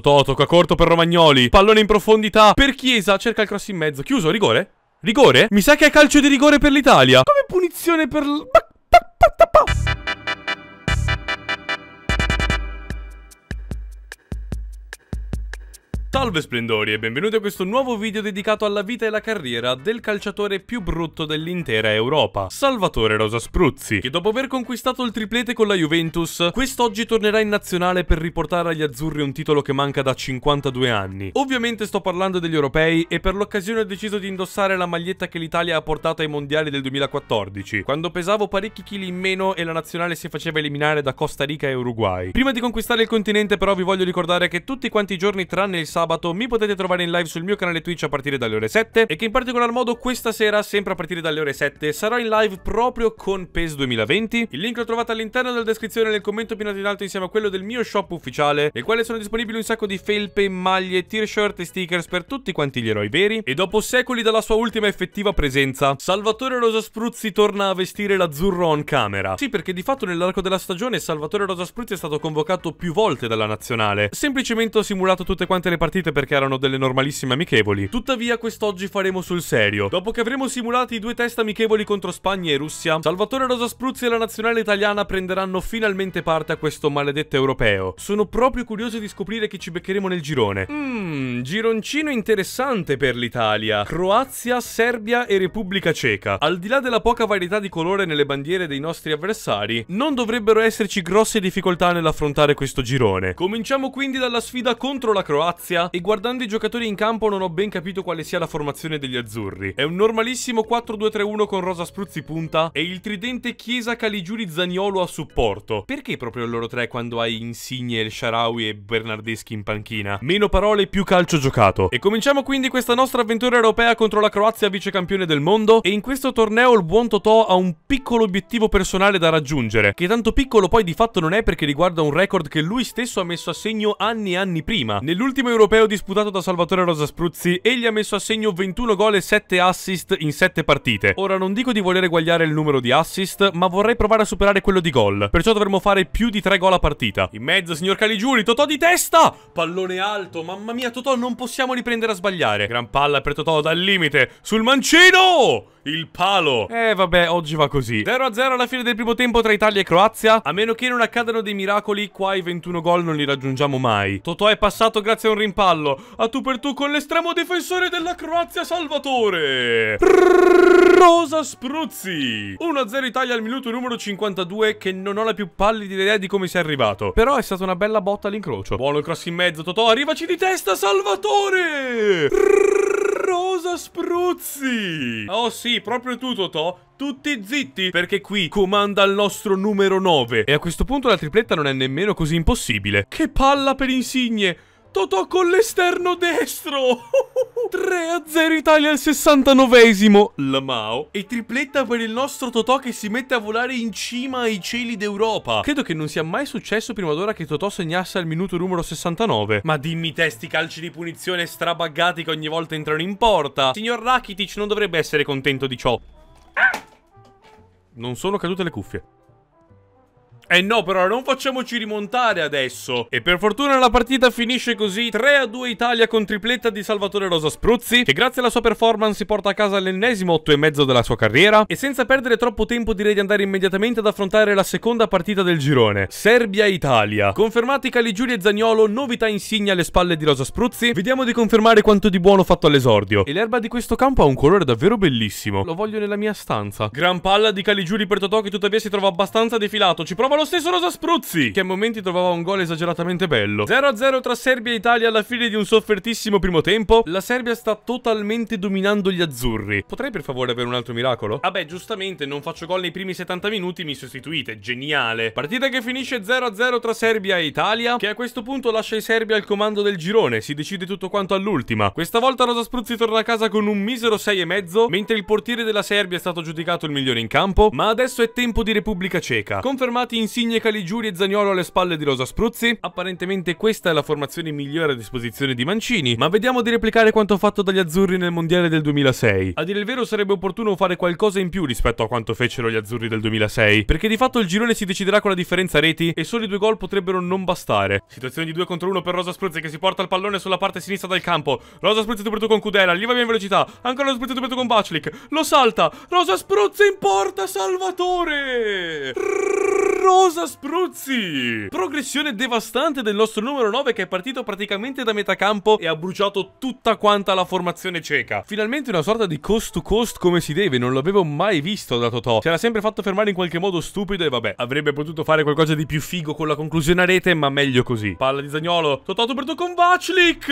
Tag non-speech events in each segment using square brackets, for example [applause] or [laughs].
Totò tocca corto per Romagnoli. Pallone in profondità per Chiesa. Cerca il cross in mezzo. Chiuso, rigore? Rigore? Mi sa che è calcio di rigore per l'Italia. Come punizione per... Salve splendori e benvenuti a questo nuovo video dedicato alla vita e alla carriera del calciatore più brutto dell'intera Europa, Salvatore Rosa Spruzzi, che dopo aver conquistato il triplete con la Juventus, quest'oggi tornerà in nazionale per riportare agli azzurri un titolo che manca da 52 anni. Ovviamente sto parlando degli europei e per l'occasione ho deciso di indossare la maglietta che l'Italia ha portato ai mondiali del 2014, quando pesavo parecchi chili in meno e la nazionale si faceva eliminare da Costa Rica e Uruguay. Prima di conquistare il continente però vi voglio ricordare che tutti quanti i giorni tranne il sabato sabato mi potete trovare in live sul mio canale Twitch a partire dalle ore 7 e che in particolar modo questa sera, sempre a partire dalle ore 7, sarò in live proprio con PES 2020. Il link lo trovate all'interno della descrizione nel commento pinato in alto insieme a quello del mio shop ufficiale, nel quale sono disponibili un sacco di felpe, maglie, t-shirt e stickers per tutti quanti gli eroi veri. E dopo secoli dalla sua ultima effettiva presenza, Salvatore Rosa Spruzzi torna a vestire l'azzurro on camera. Sì, perché di fatto nell'arco della stagione Salvatore Rosa Spruzzi è stato convocato più volte dalla nazionale. Semplicemente ho simulato tutte quante le partite partite perché erano delle normalissime amichevoli. Tuttavia quest'oggi faremo sul serio. Dopo che avremo simulato i due test amichevoli contro Spagna e Russia, Salvatore Rosa Spruzzi e la nazionale italiana prenderanno finalmente parte a questo maledetto europeo. Sono proprio curioso di scoprire chi ci beccheremo nel girone. Mmm, gironcino interessante per l'Italia. Croazia, Serbia e Repubblica Ceca. Al di là della poca varietà di colore nelle bandiere dei nostri avversari, non dovrebbero esserci grosse difficoltà nell'affrontare questo girone. Cominciamo quindi dalla sfida contro la Croazia Venezia e guardando i giocatori in campo non ho ben capito quale sia la formazione degli azzurri. È un normalissimo 4-2-3-1 con Rosa Spruzzi punta e il tridente Chiesa Caligiuri Zaniolo a supporto. Perché proprio loro tre quando hai Insigne, El Sharawi e Bernardeschi in panchina? Meno parole, più calcio giocato. E cominciamo quindi questa nostra avventura europea contro la Croazia vicecampione del mondo e in questo torneo il buon Totò ha un piccolo obiettivo personale da raggiungere, che tanto piccolo poi di fatto non è perché riguarda un record che lui stesso ha messo a segno anni e anni prima. Nell'ultimo Europeo europeo disputato da Salvatore Rosa Spruzzi, egli ha messo a segno 21 gol e 7 assist in 7 partite. Ora non dico di voler eguagliare il numero di assist, ma vorrei provare a superare quello di gol. Perciò dovremmo fare più di 3 gol a partita. In mezzo, signor Caligiuri, Totò di testa! Pallone alto, mamma mia Totò, non possiamo riprendere a sbagliare. Gran palla per Totò dal limite, sul mancino! Il palo! Eh vabbè, oggi va così. 0-0 alla fine del primo tempo tra Italia e Croazia. A meno che non accadano dei miracoli, qua i 21 gol non li raggiungiamo mai. Totò è passato grazie a un rimpallo pallo. A tu per tu con l'estremo difensore della Croazia, Salvatore. Rosa Spruzzi. 1-0 Italia al minuto numero 52 che non ho la più pallida idea di come sia arrivato. Però è stata una bella botta all'incrocio. Buono il cross in mezzo, Totò. Arrivaci di testa, Salvatore. Rosa Spruzzi. Oh sì, proprio tu, Totò. Tutti zitti, perché qui comanda il nostro numero 9. E a questo punto la tripletta non è nemmeno così impossibile. Che palla per Insigne! Totò con l'esterno destro 3 [laughs] a 0 Italia al 69esimo la Mao. E tripletta per il nostro Totò che si mette a volare in cima ai cieli d'Europa Credo che non sia mai successo prima d'ora che Totò segnasse al minuto numero 69 Ma dimmi te sti calci di punizione strabaggati che ogni volta entrano in porta Signor Rakitic non dovrebbe essere contento di ciò ah! Non sono cadute le cuffie eh no, però non facciamoci rimontare adesso. E per fortuna la partita finisce così. 3 a 2 Italia con tripletta di Salvatore Rosa Spruzzi, che grazie alla sua performance si porta a casa l'ennesimo 8 e mezzo della sua carriera. E senza perdere troppo tempo direi di andare immediatamente ad affrontare la seconda partita del girone. Serbia-Italia. Confermati Caligiuri e Zagnolo, novità insigne alle spalle di Rosa Spruzzi. Vediamo di confermare quanto di buono fatto all'esordio. E l'erba di questo campo ha un colore davvero bellissimo. Lo voglio nella mia stanza. Gran palla di Caligiuri per Totò che tuttavia si trova abbastanza defilato. Ci prova lo stesso Rosa Spruzzi, che a momenti trovava un gol esageratamente bello. 0-0 tra Serbia e Italia alla fine di un soffertissimo primo tempo. La Serbia sta totalmente dominando gli azzurri. Potrei per favore avere un altro miracolo? Vabbè, ah, giustamente, non faccio gol nei primi 70 minuti, mi sostituite. Geniale. Partita che finisce 0-0 tra Serbia e Italia, che a questo punto lascia i serbi al comando del girone. Si decide tutto quanto all'ultima. Questa volta Rosa Spruzzi torna a casa con un misero 6,5, mentre il portiere della Serbia è stato giudicato il migliore in campo. Ma adesso è tempo di Repubblica Ceca. Confermati in Insigne, Caligiuri e Zagnolo alle spalle di Rosa Spruzzi? Apparentemente questa è la formazione migliore a disposizione di Mancini, ma vediamo di replicare quanto fatto dagli azzurri nel mondiale del 2006. A dire il vero sarebbe opportuno fare qualcosa in più rispetto a quanto fecero gli azzurri del 2006, perché di fatto il girone si deciderà con la differenza reti e solo i due gol potrebbero non bastare. Situazione di 2 contro 1 per Rosa Spruzzi che si porta il pallone sulla parte sinistra del campo. Rosa Spruzzi doppiato con Cudela, lì va via in velocità, ancora Rosa Spruzzi doppiato con Baclik, lo salta, Rosa Spruzzi in porta, Salvatore! Rrrr. Rosa Spruzzi Progressione devastante del nostro numero 9 che è partito praticamente da metà campo e ha bruciato tutta quanta la formazione cieca Finalmente una sorta di cost to cost come si deve, non l'avevo mai visto da Totò Si era sempre fatto fermare in qualche modo stupido e vabbè Avrebbe potuto fare qualcosa di più figo con la conclusione a rete ma meglio così Palla di Zagnolo, Totò per con Vaclik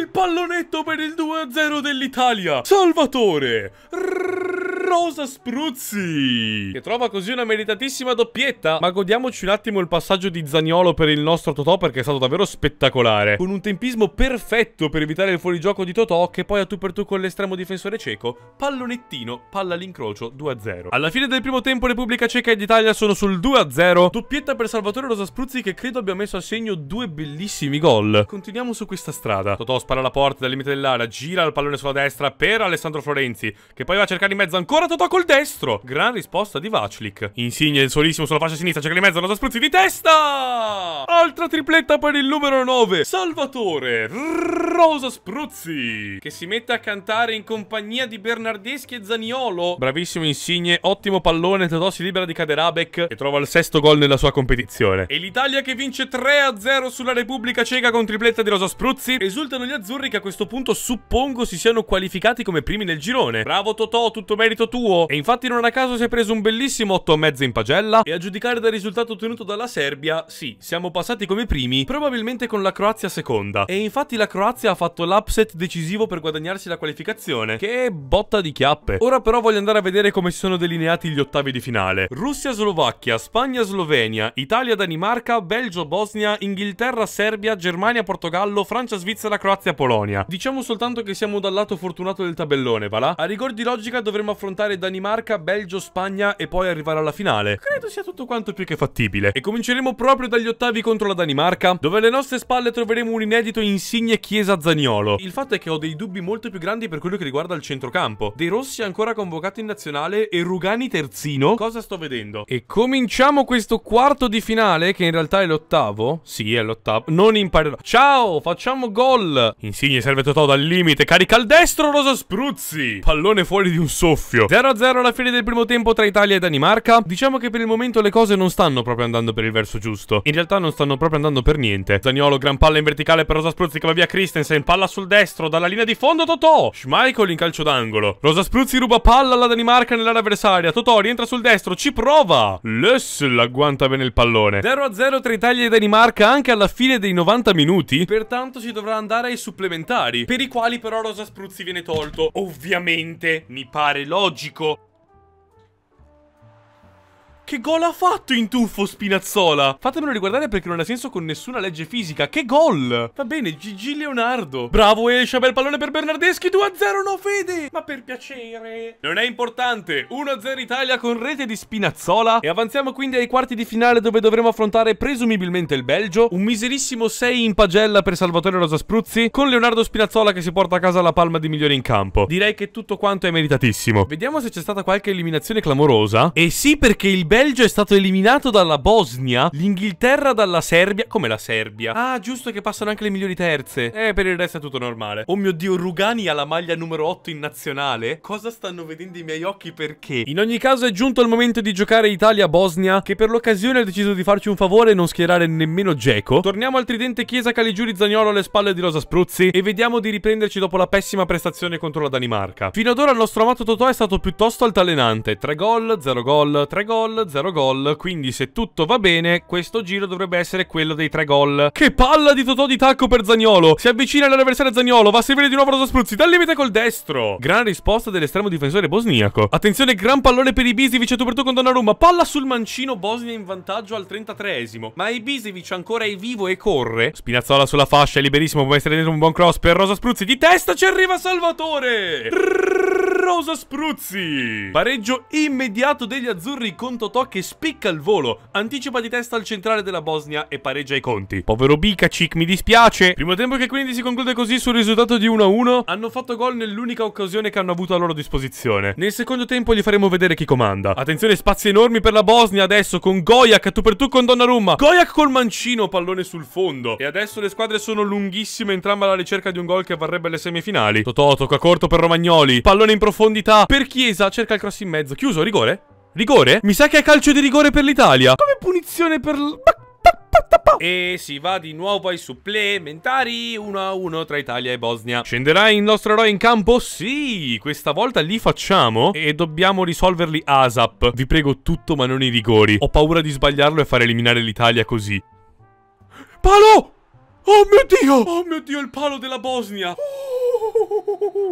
Il pallonetto per il 2-0 dell'Italia Salvatore Rrrr Rosa Spruzzi Che trova così una meritatissima doppietta Ma godiamoci un attimo il passaggio di Zagnolo per il nostro Totò Perché è stato davvero spettacolare Con un tempismo perfetto per evitare il fuorigioco di Totò Che poi a tu per tu con l'estremo difensore cieco Pallonettino, palla all'incrocio 2-0 Alla fine del primo tempo Repubblica Ceca ed Italia sono sul 2-0 Doppietta per Salvatore Rosa Spruzzi che credo abbia messo a segno due bellissimi gol Continuiamo su questa strada Totò spara alla porta dal limite dell'area Gira il pallone sulla destra per Alessandro Florenzi Che poi va a cercare in mezzo ancora lavorato da col destro. Gran risposta di Vaclik. Insigne il solissimo sulla fascia sinistra, cerca di mezzo, lo spruzzi di testa! Altra tripletta per il numero 9, Salvatore Rosa Spruzzi, che si mette a cantare in compagnia di Bernardeschi e Zaniolo. Bravissimo Insigne, ottimo pallone, Totò si libera di Kaderabek e trova il sesto gol nella sua competizione. E l'Italia che vince 3-0 sulla Repubblica cieca con tripletta di Rosa Spruzzi. Risultano gli azzurri che a questo punto suppongo si siano qualificati come primi nel girone. Bravo Totò, tutto merito tuo. E infatti non a caso si è preso un bellissimo 8,5 in pagella e a giudicare dal risultato ottenuto dalla Serbia, sì, siamo passati come primi, probabilmente con la Croazia seconda. E infatti la Croazia ha fatto l'upset decisivo per guadagnarsi la qualificazione, che botta di chiappe. Ora però voglio andare a vedere come si sono delineati gli ottavi di finale. Russia-Slovacchia, Spagna-Slovenia, Italia-Danimarca, Belgio-Bosnia, Inghilterra-Serbia, Germania-Portogallo, Francia-Svizzera, Croazia-Polonia. Diciamo soltanto che siamo dal lato fortunato del tabellone, va là? A rigor di logica dovremmo affrontare affrontare Danimarca, Belgio, Spagna e poi arrivare alla finale. Credo sia tutto quanto più che fattibile. E cominceremo proprio dagli ottavi contro la Danimarca, dove alle nostre spalle troveremo un inedito insigne Chiesa Zaniolo. Il fatto è che ho dei dubbi molto più grandi per quello che riguarda il centrocampo. De Rossi ancora convocato in nazionale e Rugani terzino. Cosa sto vedendo? E cominciamo questo quarto di finale, che in realtà è l'ottavo. Sì, è l'ottavo. Non imparerò. Ciao, facciamo gol. Insigne serve Totò dal limite. Carica al destro Rosa Spruzzi. Pallone fuori di un soffio. 0-0 alla fine del primo tempo tra Italia e Danimarca. Diciamo che per il momento le cose non stanno proprio andando per il verso giusto. In realtà non stanno proprio andando per niente. Zagnolo, gran palla in verticale per Rosa Spruzzi che va via Christensen. Palla sul destro, dalla linea di fondo Totò. Schmeichel in calcio d'angolo. Rosa Spruzzi ruba palla alla Danimarca nell'area avversaria. Totò rientra sul destro, ci prova. Less agguanta bene il pallone. 0-0 tra Italia e Danimarca anche alla fine dei 90 minuti. Pertanto si dovrà andare ai supplementari, per i quali però Rosa Spruzzi viene tolto. Ovviamente, mi pare logico logico che gol ha fatto in tuffo Spinazzola? Fatemelo riguardare perché non ha senso con nessuna legge fisica. Che gol! Va bene, GG Leonardo. Bravo Escia, bel pallone per Bernardeschi. 2-0, no Fede! Ma per piacere. Non è importante. 1-0 Italia con rete di Spinazzola. E avanziamo quindi ai quarti di finale dove dovremo affrontare presumibilmente il Belgio. Un miserissimo 6 in pagella per Salvatore Rosa Spruzzi. Con Leonardo Spinazzola che si porta a casa la palma di migliore in campo. Direi che tutto quanto è meritatissimo. Vediamo se c'è stata qualche eliminazione clamorosa. E sì perché il Belgio Belgio è stato eliminato dalla Bosnia, l'Inghilterra dalla Serbia. Come la Serbia? Ah, giusto che passano anche le migliori terze. Eh, per il resto è tutto normale. Oh mio Dio, Rugani ha la maglia numero 8 in nazionale? Cosa stanno vedendo i miei occhi perché? In ogni caso è giunto il momento di giocare Italia-Bosnia, che per l'occasione ha deciso di farci un favore e non schierare nemmeno Geco. Torniamo al tridente Chiesa Caligiuri Zagnolo alle spalle di Rosa Spruzzi e vediamo di riprenderci dopo la pessima prestazione contro la Danimarca. Fino ad ora il nostro amato Totò è stato piuttosto altalenante. 3 gol, 0 gol, 3 gol, 0 gol, quindi se tutto va bene, questo giro dovrebbe essere quello dei tre gol. Che palla di Totò di tacco per Zagnolo! Si avvicina all'avversario Zagnolo, va a servire di nuovo Rosa Spruzzi, dal limite col destro! Gran risposta dell'estremo difensore bosniaco. Attenzione, gran pallone per Ibisevic, tu per tu con Donnarumma, palla sul mancino, Bosnia in vantaggio al 33esimo. Ma Ibisevic ancora è vivo e corre. Spinazzola sulla fascia, è liberissimo, può essere dentro un buon cross per Rosa Spruzzi, di testa ci arriva Salvatore! Rosa Spruzzi! Pareggio immediato degli azzurri con Totò Bartok che spicca il volo, anticipa di testa al centrale della Bosnia e pareggia i conti. Povero Bikacic, mi dispiace. Primo tempo che quindi si conclude così sul risultato di 1-1. Hanno fatto gol nell'unica occasione che hanno avuto a loro disposizione. Nel secondo tempo gli faremo vedere chi comanda. Attenzione, spazi enormi per la Bosnia adesso con Goyak, tu per tu con Donnarumma. Goyak col mancino, pallone sul fondo. E adesso le squadre sono lunghissime, entrambe alla ricerca di un gol che varrebbe le semifinali. Totò, tocca corto per Romagnoli. Pallone in profondità per Chiesa, cerca il cross in mezzo. Chiuso, rigore. Rigore? Mi sa che è calcio di rigore per l'Italia. Come punizione per... E si va di nuovo ai supplementari 1-1 a tra Italia e Bosnia. Scenderà il nostro eroe in campo? Sì, questa volta li facciamo e dobbiamo risolverli ASAP. Vi prego tutto ma non i rigori. Ho paura di sbagliarlo e far eliminare l'Italia così. Palo! Oh mio Dio! Oh mio Dio, il palo della Bosnia! Oh!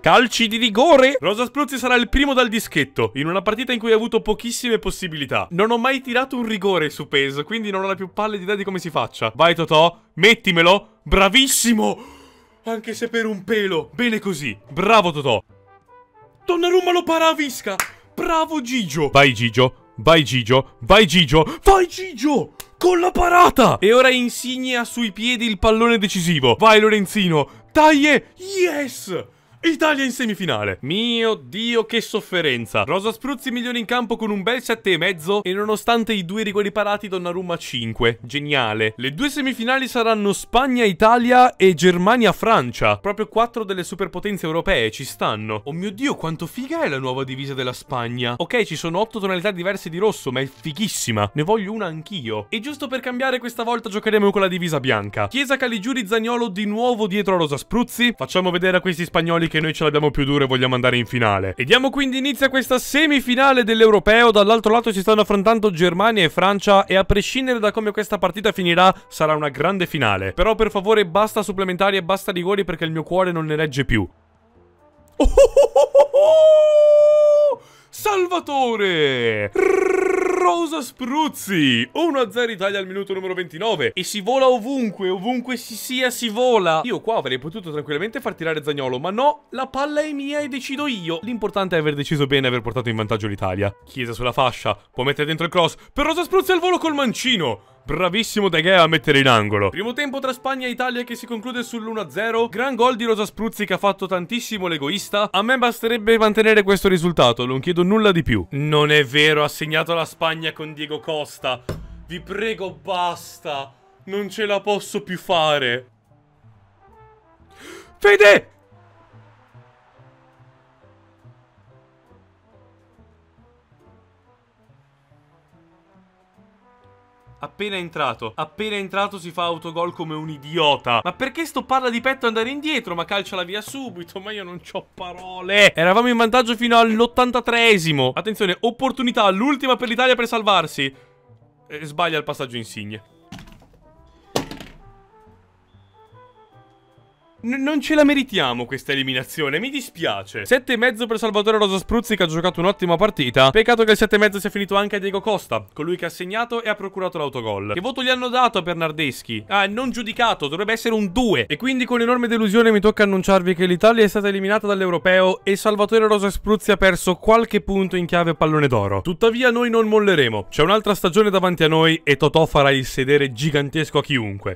Calci di rigore. Rosa Spruzzi sarà il primo dal dischetto, in una partita in cui ha avuto pochissime possibilità. Non ho mai tirato un rigore su PES, quindi non ho la più palla di idea di come si faccia. Vai Totò, mettimelo. Bravissimo! Anche se per un pelo. Bene così. Bravo Totò. Donnarumma lo para a visca. Bravo Gigio. Vai Gigio. Vai Gigio, vai Gigio, vai Gigio! con la parata! E ora Insigne ha sui piedi il pallone decisivo. Vai Lorenzino, taglie, yes! Italia in semifinale. Mio Dio, che sofferenza. Rosa Spruzzi migliore in campo con un bel 7,5 e nonostante i due rigori parati Donnarumma 5. Geniale. Le due semifinali saranno Spagna-Italia e Germania-Francia. Proprio quattro delle superpotenze europee ci stanno. Oh mio Dio, quanto figa è la nuova divisa della Spagna. Ok, ci sono otto tonalità diverse di rosso, ma è fighissima. Ne voglio una anch'io. E giusto per cambiare questa volta giocheremo con la divisa bianca. Chiesa Caligiuri Zagnolo di nuovo dietro a Rosa Spruzzi. Facciamo vedere a questi spagnoli che noi ce l'abbiamo più dura e vogliamo andare in finale. E diamo quindi inizio a questa semifinale dell'Europeo. Dall'altro lato si stanno affrontando Germania e Francia e a prescindere da come questa partita finirà sarà una grande finale. Però per favore basta supplementari e basta rigori perché il mio cuore non ne regge più. Oh Oh, oh, oh, oh, oh! Salvatore! Rosa Spruzzi 1-0 Italia al minuto numero 29 E si vola ovunque, ovunque si sia si vola Io qua avrei potuto tranquillamente far tirare Zagnolo Ma no, la palla è mia e decido io L'importante è aver deciso bene e aver portato in vantaggio l'Italia Chiesa sulla fascia, può mettere dentro il cross Per Rosa Spruzzi al volo col mancino Bravissimo De Gea a mettere in angolo. Primo tempo tra Spagna e Italia che si conclude sull'1-0. Gran gol di Rosa Spruzzi che ha fatto tantissimo l'egoista. A me basterebbe mantenere questo risultato, non chiedo nulla di più. Non è vero, ha segnato la Spagna con Diego Costa. Vi prego, basta. Non ce la posso più fare. Fede! Appena entrato. Appena entrato si fa autogol come un idiota. Ma perché sto palla di petto andare indietro? Ma calciala via subito. Ma io non ho parole. Eravamo in vantaggio fino all'83esimo. Attenzione, opportunità, l'ultima per l'Italia per salvarsi. E eh, sbaglia il passaggio insigne. N non ce la meritiamo questa eliminazione, mi dispiace. 7,5 per Salvatore Rosa Spruzzi che ha giocato un'ottima partita. Peccato che il 7,5 sia finito anche a Diego Costa, colui che ha segnato e ha procurato l'autogol. Che voto gli hanno dato a Bernardeschi? Ah, non giudicato, dovrebbe essere un 2. E quindi con enorme delusione mi tocca annunciarvi che l'Italia è stata eliminata dall'Europeo e Salvatore Rosa Spruzzi ha perso qualche punto in chiave pallone d'oro. Tuttavia noi non molleremo, c'è un'altra stagione davanti a noi e Totò farà il sedere gigantesco a chiunque.